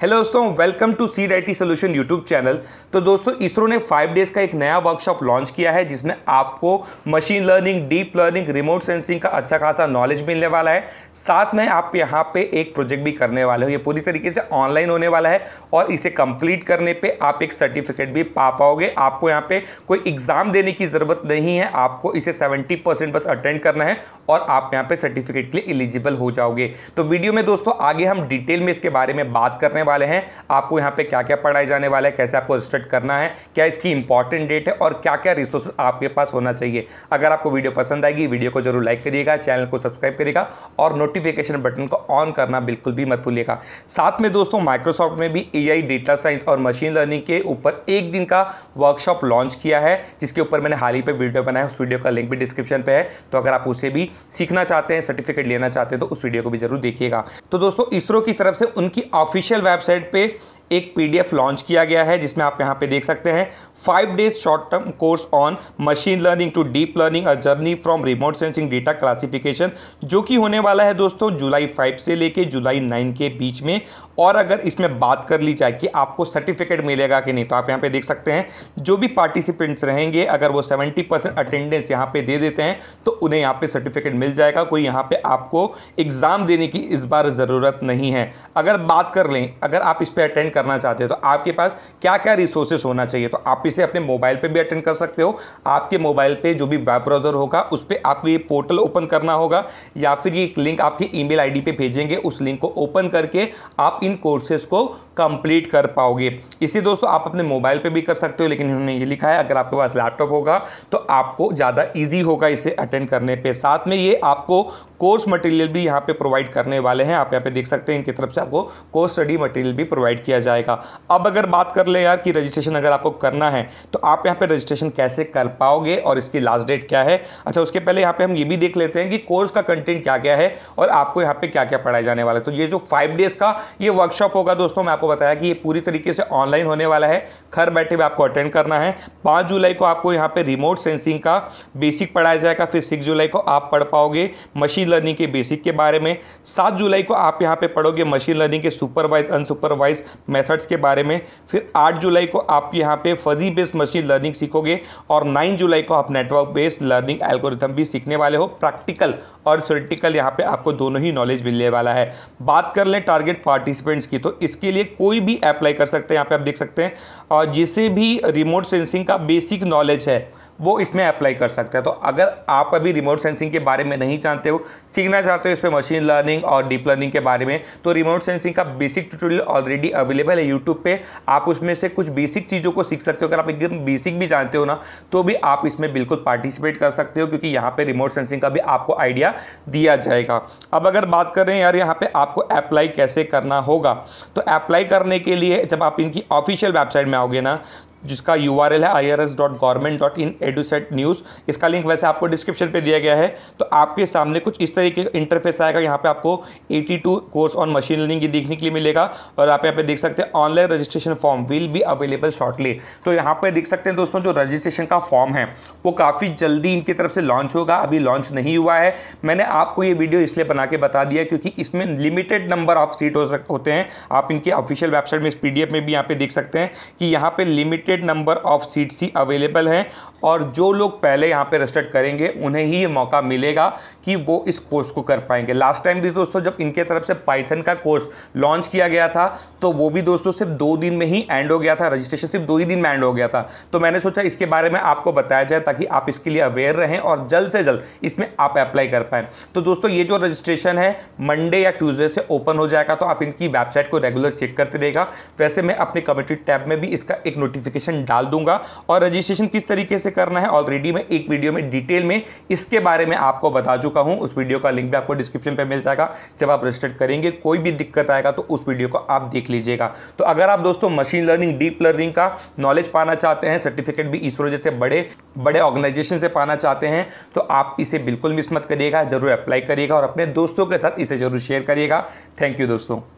hello दोस्तों welcome to seed I T solution YouTube channel तो दोस्तों इसरो ने फाइव डेज का एक नया वर्कशॉप लॉन्च किया है जिसमें आपको machine learning deep learning remote sensing का अच्छा खासा नॉलेज मिलने वाला है साथ में आप यहाँ पे एक प्रोजेक्ट भी करने वाले हो ये पूरी तरीके से ऑनलाइन होने वाला है और इसे कंप्लीट करने पर आप एक सर्टिफिकेट भी पा पाओगे आपको यहाँ पर कोई एग्ज़ाम देने की ज़रूरत नहीं है आपको इसे सेवेंटी बस अटेंड करना है और आप यहाँ पर सर्टिफिकेट के लिए एलिजिबल हो जाओगे तो वीडियो में दोस्तों आगे हम डिटेल में इसके बारे में बात कर रहे हैं वाले हैं आपको यहाँ पे क्या क्या पढ़ाए जाने वाला है कैसे आपको रजिस्टर्ड करना है क्या इसकी इंपॉर्टेंट डेट है और क्या क्या रिसोर्स आपके पास होना चाहिए अगर आपको वीडियो पसंद आएगी वीडियो को जरूर लाइक करिएगा चैनल को सब्सक्राइब करिएगा और नोटिफिकेशन बटन को ऑन करना बिल्कुल भी मत भूलिएगा साथ में दोस्तों माइक्रोसॉफ्ट में भी ए डेटा साइंस और मशीन लर्निंग के ऊपर एक दिन का वर्कशॉप लॉन्च किया है जिसके ऊपर मैंने हाल ही पर वीडियो बनाया उस वीडियो का लिंक भी डिस्क्रिप्शन पर है तो अगर आप उसे भी सीखना चाहते हैं सर्टिफिकेट लेना चाहते हैं तो उस वीडियो को भी जरूर देखिएगा तो दोस्तों इसरो की तरफ से उनकी ऑफिशियल वेब वेबसाइट पे एक पीडीएफ लॉन्च किया गया है जिसमें आप यहां पे देख सकते हैं five days short term course on machine learning to deep learning a journey from remote sensing data classification जो कि होने वाला है दोस्तों जुलाई फाइव से लेके जुलाई नाइन के बीच में और अगर इसमें बात कर ली जाए कि आपको सर्टिफिकेट मिलेगा कि नहीं तो आप यहाँ पे देख सकते हैं जो भी पार्टिसिपेंट्स रहेंगे अगर वो सेवेंटी परसेंट अटेंडेंस यहाँ पे दे देते हैं तो उन्हें यहाँ पे सर्टिफिकेट मिल जाएगा कोई यहाँ पे आपको एग्ज़ाम देने की इस बार ज़रूरत नहीं है अगर बात कर लें अगर आप इस पर अटेंड करना चाहते हो तो आपके पास क्या क्या रिसोर्सेस होना चाहिए तो आप इसे अपने मोबाइल पर भी अटेंड कर सकते हो आपके मोबाइल पर जो भी वेब ब्राउज़र होगा उस पर आपको ये पोर्टल ओपन करना होगा या फिर ये एक लिंक आपकी ई मेल पे भेजेंगे उस लिंक को ओपन करके आप इन कोर्सेज को कंप्लीट कर पाओगे इसी दोस्तों आप अपने मोबाइल पे भी कर सकते हो लेकिन इन्होंने ये लिखा है अगर आपके पास लैपटॉप होगा तो आपको ज़्यादा ईजी होगा इसे अटेंड करने पे साथ में ये आपको कोर्स मटेरियल भी यहाँ पे प्रोवाइड करने वाले हैं आप यहाँ पे देख सकते हैं इनकी तरफ से आपको कोर्स स्टडी मटेरियल भी प्रोवाइड किया जाएगा अब अगर बात कर ले यार कि रजिस्ट्रेशन अगर आपको करना है तो आप यहाँ पे रजिस्ट्रेशन कैसे कर पाओगे और इसकी लास्ट डेट क्या है अच्छा उसके पहले यहाँ पे हम ये भी देख लेते हैं कि कोर्स का कंटेंट क्या क्या है और आपको यहाँ पे क्या क्या पढ़ाया जाने वाला है तो ये जो फाइव डेज का ये वर्कशॉप होगा दोस्तों मैं आपको बताया कि ये पूरी तरीके से ऑनलाइन होने वाला है घर बैठे हुए आपको अटेंड करना है पाँच जुलाई को आपको यहाँ पे रिमोट सेंसिंग का बेसिक पढ़ाया जाएगा फिर सिक्स जुलाई को आप पढ़ पाओगे मशीन मशीन लर्निंग के बेसिक के बारे में सात जुलाई को आप यहाँ पे पढ़ोगे मशीन लर्निंग के सुपरवाइज अनसुपरवाइज मेथड्स के बारे में फिर आठ जुलाई को आप यहाँ पे फजी बेस्ड मशीन लर्निंग सीखोगे और नाइन जुलाई को आप नेटवर्क बेस्ड लर्निंग एल्गोरिथम भी सीखने वाले हो प्रैक्टिकल और थ्योरेटिकल यहाँ पर आपको दोनों ही नॉलेज मिलने वाला है बात कर लें टारगेट पार्टिसिपेंट्स की तो इसके लिए कोई भी अप्लाई कर सकते हैं यहाँ पर आप देख सकते हैं और जिसे भी रिमोट सेंसिंग का बेसिक नॉलेज है वो इसमें अप्लाई कर सकते हैं तो अगर आप अभी रिमोट सेंसिंग के बारे में नहीं जानते हो सीखना चाहते हो इस पर मशीन लर्निंग और डीप लर्निंग के बारे में तो रिमोट सेंसिंग का बेसिक ट्यूटोरियल ऑलरेडी अवेलेबल है यूट्यूब पर आप उसमें से कुछ बेसिक चीज़ों को सीख सकते हो अगर आप एकदम बेसिक भी जानते हो ना तो भी आप इसमें बिल्कुल पार्टिसिपेट कर सकते हो क्योंकि यहाँ पर रिमोट सेंसिंग का भी आपको आइडिया दिया जाएगा अब अगर बात कर रहे हैं यार यहाँ पर आपको अप्लाई कैसे करना होगा तो अप्लाई करने के लिए जब आप इनकी ऑफिशियल वेबसाइट में आओगे ना जिसका यू आर एल है I R S dot government dot in EDUSAT news इसका लिंक वैसे आपको डिस्क्रिप्शन पे दिया गया है तो आपके सामने कुछ इस तरीके का इंटरफेस आएगा यहाँ पे आपको 82 कोर्स ऑन मशीन लर्निंग ये देखने के लिए मिलेगा और आप यहाँ पे देख सकते हैं online registration form will be available shortly तो यहाँ पर देख सकते हैं दोस्तों जो रजिस्ट्रेशन का फॉर्म है वो काफ़ी जल्दी इनकी तरफ से लॉन्च होगा अभी लॉन्च नहीं हुआ है मैंने आपको ये वीडियो इसलिए बना के बता दिया क्योंकि इसमें लिमिटेड नंबर ऑफ सीट हो होते हैं आप इनके ऑफिशियल वेबसाइट में इस पी में भी यहाँ पे देख सकते हैं कि यहाँ पे limited limited number of seats ही अवेलेबल हैं और जो लोग पहले यहाँ पे रजिस्टर्ड करेंगे उन्हें ही ये मौका मिलेगा कि वो इस कोर्स को कर पाएंगे लास्ट टाइम भी दोस्तों जब इनके तरफ से पाइथन का कोर्स लॉन्च किया गया था तो वो भी दोस्तों सिर्फ दो दिन में ही एंड हो गया था रजिस्ट्रेशन सिर्फ दो ही दिन में एंड हो गया था तो मैंने सोचा इसके बारे में आपको बताया जाए ताकि आप इसके लिए अवेयर रहें और जल्द से जल्द इसमें आप अप्लाई कर पाएँ तो दोस्तों ये जो रजिस्ट्रेशन है मंडे या ट्यूजडे से ओपन हो जाएगा तो आप इनकी वेबसाइट को रेगुलर चेक करते रहेगा वैसे मैं अपने कम्युनिटी टैब में भी इसका एक नोटिफिकेशन रजिस्ट्रेशन डाल दूंगा और रजिस्ट्रेशन किस तरीके से करना है ऑलरेडी मैं एक वीडियो में डिटेल में इसके बारे में आपको बता चुका हूं उस वीडियो का लिंक भी आपको डिस्क्रिप्शन पर मिल जाएगा जब आप रजिस्टर्ड करेंगे कोई भी दिक्कत आएगा तो उस वीडियो को आप देख लीजिएगा तो अगर आप दोस्तों मशीन लर्निंग डीप लर्निंग का नॉलेज पाना चाहते हैं सर्टिफिकेट भी इसरो जैसे बड़े बड़े ऑर्गेनाइजेशन से पाना चाहते हैं तो आप इसे बिल्कुल मिस मत करिएगा जरूर अप्लाई करिएगा और अपने दोस्तों के साथ इसे जरूर शेयर करिएगा थैंक यू दोस्तों